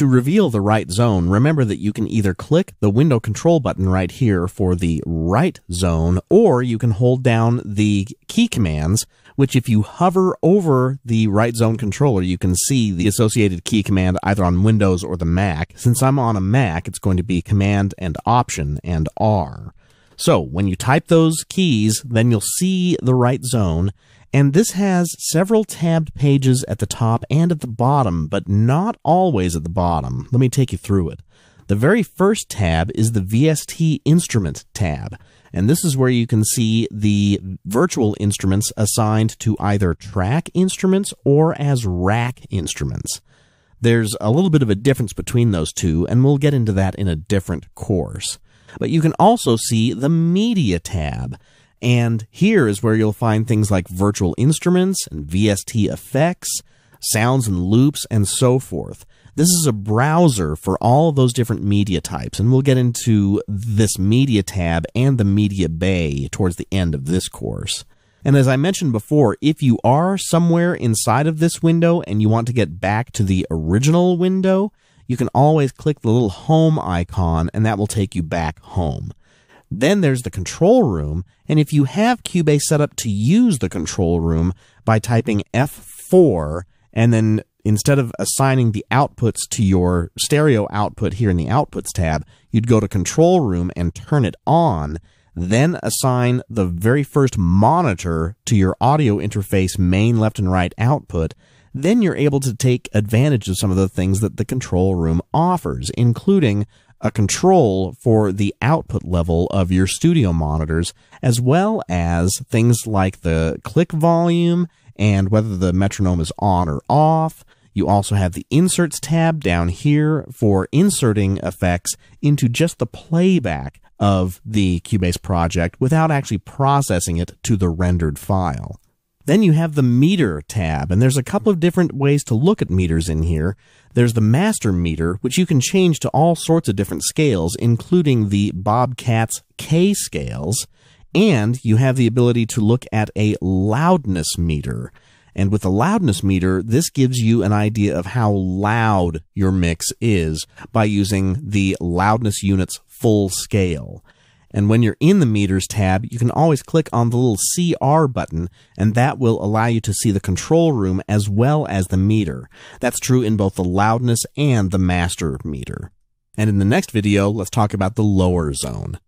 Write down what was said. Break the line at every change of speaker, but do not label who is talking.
To reveal the right zone, remember that you can either click the window control button right here for the right zone, or you can hold down the key commands, which if you hover over the right zone controller, you can see the associated key command either on Windows or the Mac. Since I'm on a Mac, it's going to be Command and Option and R. So when you type those keys, then you'll see the right zone. And this has several tabbed pages at the top and at the bottom, but not always at the bottom. Let me take you through it. The very first tab is the VST instrument tab. And this is where you can see the virtual instruments assigned to either track instruments or as rack instruments. There's a little bit of a difference between those two, and we'll get into that in a different course. But you can also see the Media tab. And here is where you'll find things like virtual instruments and VST effects, sounds and loops, and so forth. This is a browser for all those different media types, and we'll get into this media tab and the media bay towards the end of this course. And as I mentioned before, if you are somewhere inside of this window and you want to get back to the original window, you can always click the little home icon and that will take you back home. Then there's the control room, and if you have Cubase set up to use the control room by typing F4 and then instead of assigning the outputs to your stereo output here in the outputs tab, you'd go to control room and turn it on, then assign the very first monitor to your audio interface main left and right output, then you're able to take advantage of some of the things that the control room offers, including a control for the output level of your studio monitors, as well as things like the click volume and whether the metronome is on or off. You also have the Inserts tab down here for inserting effects into just the playback of the Cubase project without actually processing it to the rendered file. Then you have the meter tab, and there's a couple of different ways to look at meters in here. There's the master meter, which you can change to all sorts of different scales, including the Bobcat's K scales. And you have the ability to look at a loudness meter. And with the loudness meter, this gives you an idea of how loud your mix is by using the loudness unit's full scale. And when you're in the meters tab, you can always click on the little CR button and that will allow you to see the control room as well as the meter. That's true in both the loudness and the master meter. And in the next video, let's talk about the lower zone.